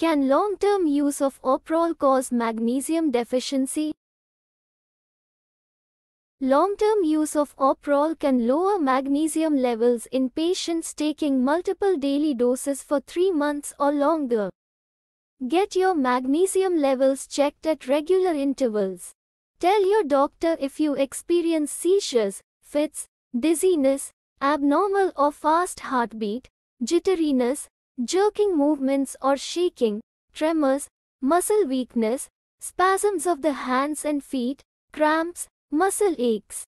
Can long-term use of oprol cause magnesium deficiency? Long-term use of oprol can lower magnesium levels in patients taking multiple daily doses for 3 months or longer. Get your magnesium levels checked at regular intervals. Tell your doctor if you experience seizures, fits, dizziness, abnormal or fast heartbeat, jitteriness, jerking movements or shaking, tremors, muscle weakness, spasms of the hands and feet, cramps, muscle aches.